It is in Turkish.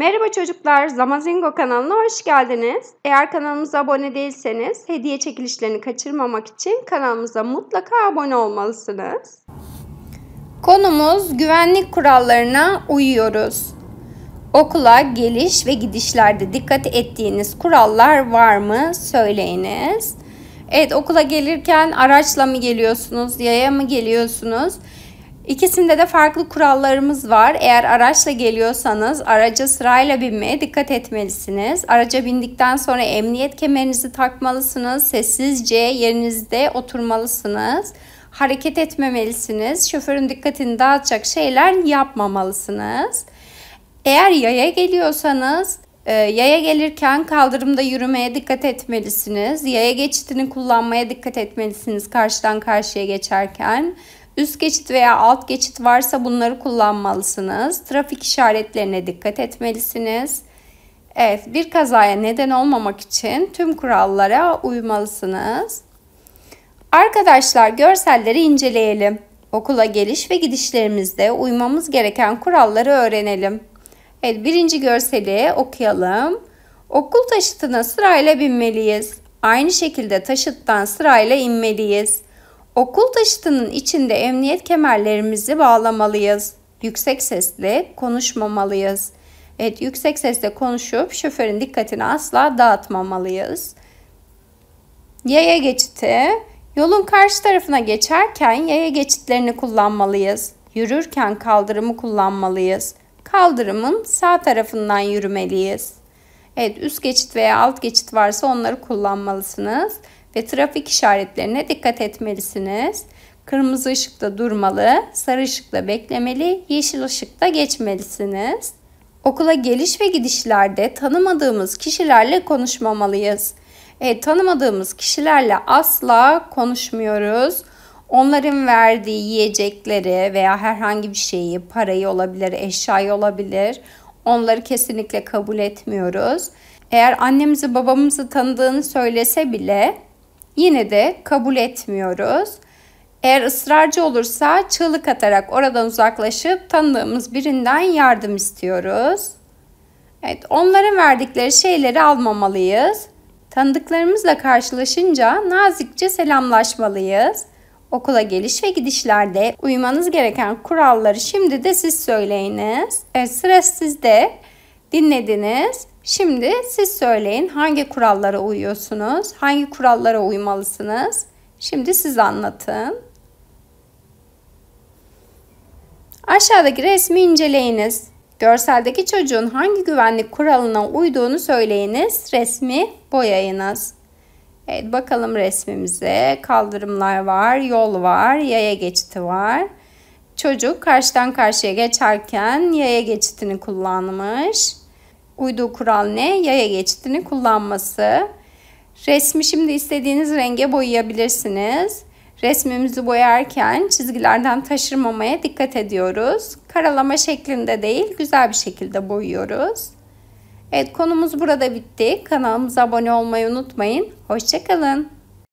Merhaba çocuklar, Zamazingo kanalına hoş geldiniz. Eğer kanalımıza abone değilseniz hediye çekilişlerini kaçırmamak için kanalımıza mutlaka abone olmalısınız. Konumuz güvenlik kurallarına uyuyoruz. Okula geliş ve gidişlerde dikkat ettiğiniz kurallar var mı söyleyiniz. Evet okula gelirken araçla mı geliyorsunuz, yaya mı geliyorsunuz? İkisinde de farklı kurallarımız var. Eğer araçla geliyorsanız araca sırayla binmeye dikkat etmelisiniz. Araca bindikten sonra emniyet kemerinizi takmalısınız. Sessizce yerinizde oturmalısınız. Hareket etmemelisiniz. Şoförün dikkatini dağıtacak şeyler yapmamalısınız. Eğer yaya geliyorsanız e, Yaya gelirken kaldırımda yürümeye dikkat etmelisiniz. Yaya geçitini kullanmaya dikkat etmelisiniz karşıdan karşıya geçerken. Üst geçit veya alt geçit varsa bunları kullanmalısınız. Trafik işaretlerine dikkat etmelisiniz. Evet, bir kazaya neden olmamak için tüm kurallara uymalısınız. Arkadaşlar görselleri inceleyelim. Okula geliş ve gidişlerimizde uymamız gereken kuralları öğrenelim. Evet, birinci görseli okuyalım. Okul taşıtına sırayla binmeliyiz. Aynı şekilde taşıttan sırayla inmeliyiz. Okul taşıtının içinde emniyet kemerlerimizi bağlamalıyız. Yüksek sesle konuşmamalıyız. Evet, yüksek sesle konuşup şoförün dikkatini asla dağıtmamalıyız. Yaya geçiti. Yolun karşı tarafına geçerken yaya geçitlerini kullanmalıyız. Yürürken kaldırımı kullanmalıyız. Kaldırımın sağ tarafından yürümeliyiz. Evet, üst geçit veya alt geçit varsa onları kullanmalısınız ve trafik işaretlerine dikkat etmelisiniz. Kırmızı ışıkta durmalı, sarı ışıkta beklemeli, yeşil ışıkta geçmelisiniz. Okula geliş ve gidişlerde tanımadığımız kişilerle konuşmamalıyız. Evet, tanımadığımız kişilerle asla konuşmuyoruz. Onların verdiği yiyecekleri veya herhangi bir şeyi, parayı olabilir, eşyayı olabilir. Onları kesinlikle kabul etmiyoruz. Eğer annemizi babamızı tanıdığını söylese bile yine de kabul etmiyoruz. Eğer ısrarcı olursa çığlık atarak oradan uzaklaşıp tanıdığımız birinden yardım istiyoruz. Evet, onların verdikleri şeyleri almamalıyız. Tanıdıklarımızla karşılaşınca nazikçe selamlaşmalıyız. Okula geliş ve gidişlerde uymanız gereken kuralları şimdi de siz söyleyiniz. Evet, sıra sizde. Dinlediniz. Şimdi siz söyleyin hangi kurallara uyuyorsunuz? Hangi kurallara uymalısınız? Şimdi siz anlatın. Aşağıdaki resmi inceleyiniz. Görseldeki çocuğun hangi güvenlik kuralına uyduğunu söyleyiniz. Resmi boyayınız. Evet bakalım resmimize. Kaldırımlar var, yol var, yaya geçiti var. Çocuk karşıdan karşıya geçerken yaya geçitini kullanmış. Uyduğu kural ne? Yaya geçitini kullanması. Resmi şimdi istediğiniz renge boyayabilirsiniz. Resmimizi boyarken çizgilerden taşırmamaya dikkat ediyoruz. Karalama şeklinde değil, güzel bir şekilde boyuyoruz. Evet konumuz burada bitti. Kanalımıza abone olmayı unutmayın. Hoşçakalın.